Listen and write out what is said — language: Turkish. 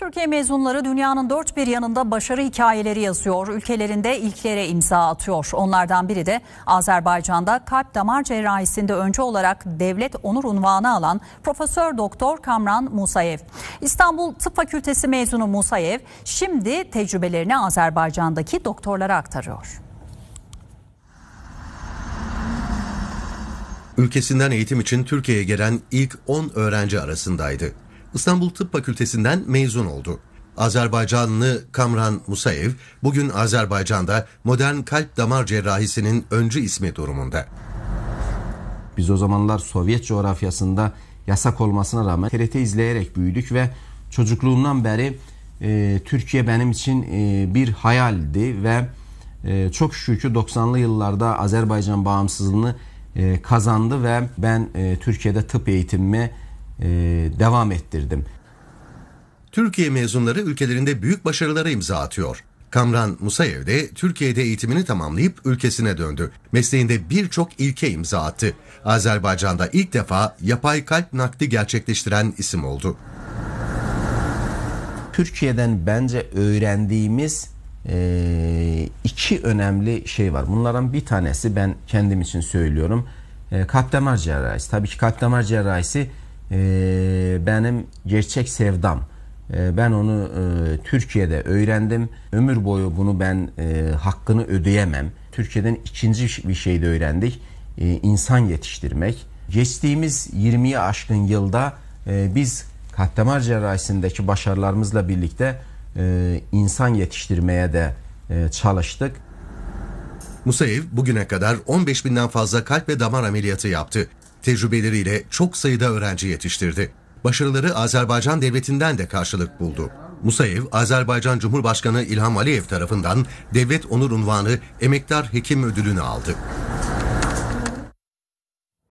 Türkiye mezunları dünyanın dört bir yanında başarı hikayeleri yazıyor. Ülkelerinde ilklere imza atıyor. Onlardan biri de Azerbaycan'da kalp damar cerrahisinde önce olarak devlet onur unvanı alan Profesör Doktor Kamran Musayev. İstanbul Tıp Fakültesi mezunu Musayev şimdi tecrübelerini Azerbaycan'daki doktorlara aktarıyor. Ülkesinden eğitim için Türkiye'ye gelen ilk 10 öğrenci arasındaydı. İstanbul Tıp Fakültesinden mezun oldu. Azerbaycanlı Kamran Musayev bugün Azerbaycan'da modern kalp damar cerrahisinin öncü ismi durumunda. Biz o zamanlar Sovyet coğrafyasında yasak olmasına rağmen TRT izleyerek büyüdük ve çocukluğumdan beri e, Türkiye benim için e, bir hayaldi ve e, çok şükür 90'lı yıllarda Azerbaycan bağımsızlığını e, kazandı ve ben e, Türkiye'de tıp eğitimimi e, devam ettirdim. Türkiye mezunları ülkelerinde büyük başarılara imza atıyor. Kamran Musayev de Türkiye'de eğitimini tamamlayıp ülkesine döndü. Mesleğinde birçok ilke imza attı. Azerbaycan'da ilk defa yapay kalp nakli gerçekleştiren isim oldu. Türkiye'den bence öğrendiğimiz e, iki önemli şey var. Bunlardan bir tanesi ben kendim için söylüyorum. E, kalp damar cerrahisi. Tabii ki kalp damar cerrahisi ee, benim gerçek sevdam. Ee, ben onu e, Türkiye'de öğrendim. Ömür boyu bunu ben e, hakkını ödeyemem. Türkiye'den ikinci bir şey de öğrendik. Ee, insan yetiştirmek. Geçtiğimiz 20'ye aşkın yılda e, biz katlamar cerrahisindeki başarılarımızla birlikte insan yetiştirmeye de çalıştık. Musayev bugüne kadar 15 binden fazla kalp ve damar ameliyatı yaptı. Tecrübeleriyle çok sayıda öğrenci yetiştirdi. Başarıları Azerbaycan devletinden de karşılık buldu. Musayev, Azerbaycan Cumhurbaşkanı İlham Aliyev tarafından devlet onur unvanı emektar hekim ödülünü aldı.